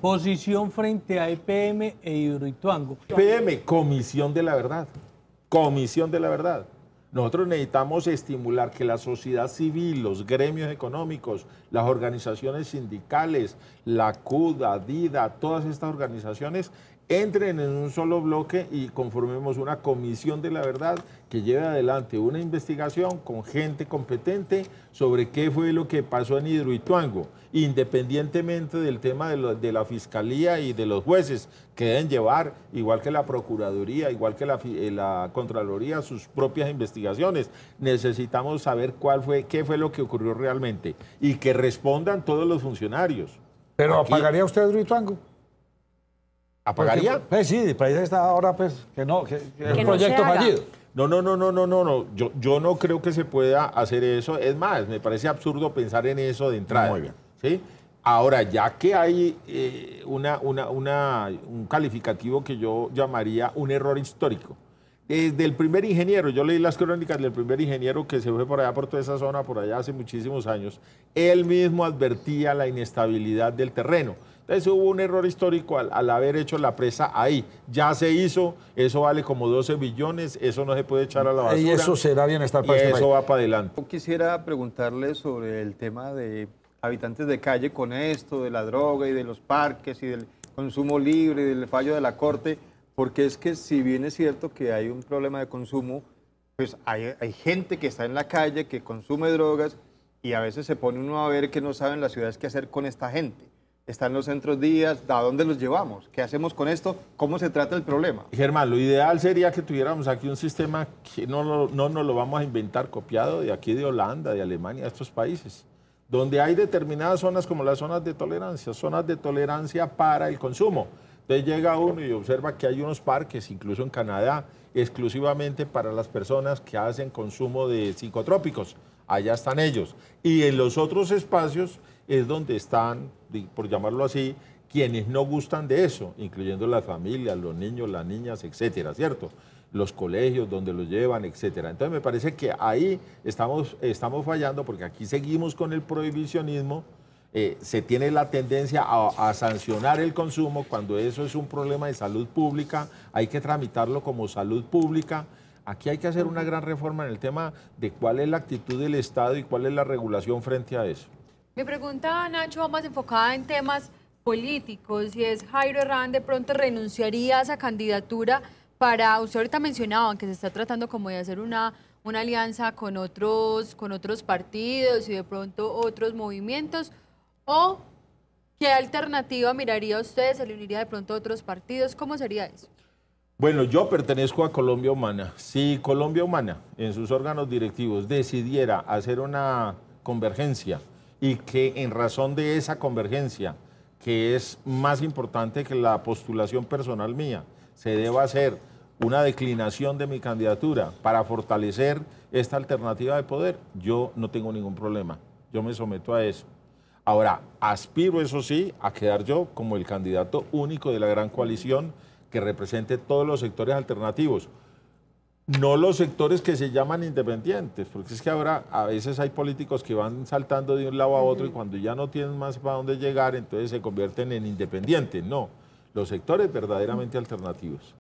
Posición frente a EPM e Hidroituango. EPM, Comisión de la Verdad. Comisión de la Verdad. Nosotros necesitamos estimular que la sociedad civil, los gremios económicos, las organizaciones sindicales, la CUDA, DIDA, todas estas organizaciones entren en un solo bloque y conformemos una comisión de la verdad que lleve adelante una investigación con gente competente sobre qué fue lo que pasó en Hidroituango, independientemente del tema de, la fiscalía y de los jueces que deben llevar, igual que la Procuraduría, igual que eh, la, Contraloría, sus propias investigaciones. Necesitamos saber cuál fue, qué fue lo que ocurrió realmente y que respondan todos los funcionarios. Pero apagaría usted Hidroituango. ¿Apagaría? Pues sí, pues país está ahora pues que no, que, es un proyecto fallido. No, no, no, no, no, no, no. Yo, yo no creo que se pueda hacer eso. Es más, me parece absurdo pensar en eso de entrada. Muy bien. ¿sí? Ahora, ya que hay eh, una, un calificativo que yo llamaría un error histórico. Desde el primer ingeniero, yo leí las crónicas del primer ingeniero que se fue por allá, por toda esa zona, por allá hace muchísimos años, él mismo advertía la inestabilidad del terreno eso hubo un error histórico al, haber hecho la presa ahí. Ya se hizo, eso vale como 12 billones, eso no se puede echar a la basura. Y eso será bienestar para y este eso va para adelante. Yo quisiera preguntarle sobre el tema de habitantes de calle con esto, de la droga y de los parques y del consumo libre y del fallo de la Corte, porque es que si bien es cierto que hay un problema de consumo, pues hay, hay gente que está en la calle, que consume drogas y a veces se pone uno a ver que no saben las ciudades qué hacer con esta gente están los centros días, ¿a dónde los llevamos? ¿Qué hacemos con esto? ¿Cómo se trata el problema? Germán, lo ideal sería que tuviéramos aquí un sistema que no nos no, lo vamos a inventar copiado de aquí de Holanda, de Alemania, de estos países, donde hay determinadas zonas como las zonas de tolerancia, zonas de tolerancia para el consumo. Entonces llega uno y observa que hay unos parques, incluso en Canadá, exclusivamente para las personas que hacen consumo de psicotrópicos. Allá están ellos. Y en los otros espacios es donde están por llamarlo así, quienes no gustan de eso, incluyendo las familias, los niños, las niñas, etcétera, ¿cierto? Los colegios donde los llevan, etcétera. Entonces me parece que ahí estamos, estamos fallando porque aquí seguimos con el prohibicionismo. Eh, se tiene la tendencia a, sancionar el consumo cuando eso es un problema de salud pública, hay que tramitarlo como salud pública. Aquí hay que hacer una gran reforma en el tema de cuál es la actitud del Estado y cuál es la regulación frente a eso. Me pregunta Nacho, va más enfocada en temas políticos, si es Jairo Herrán de pronto renunciaría a esa candidatura para, usted ahorita mencionaba que se está tratando como de hacer una, alianza con otros, con otros partidos y de pronto otros movimientos, o qué alternativa miraría usted, se le uniría de pronto otros partidos, ¿cómo sería eso? Bueno, yo pertenezco a Colombia Humana. Si Colombia Humana en sus órganos directivos decidiera hacer una convergencia y que en razón de esa convergencia, que es más importante que la postulación personal mía, se deba hacer una declinación de mi candidatura para fortalecer esta alternativa de poder, yo no tengo ningún problema. Yo me someto a eso. Ahora, aspiro, eso sí, a quedar yo como el candidato único de la gran coalición que represente todos los sectores alternativos no los sectores que se llaman independientes, porque es que ahora a veces hay políticos que van saltando de un lado a otro y cuando ya no tienen más para dónde llegar, entonces se convierten en independientes. No, los sectores verdaderamente alternativos.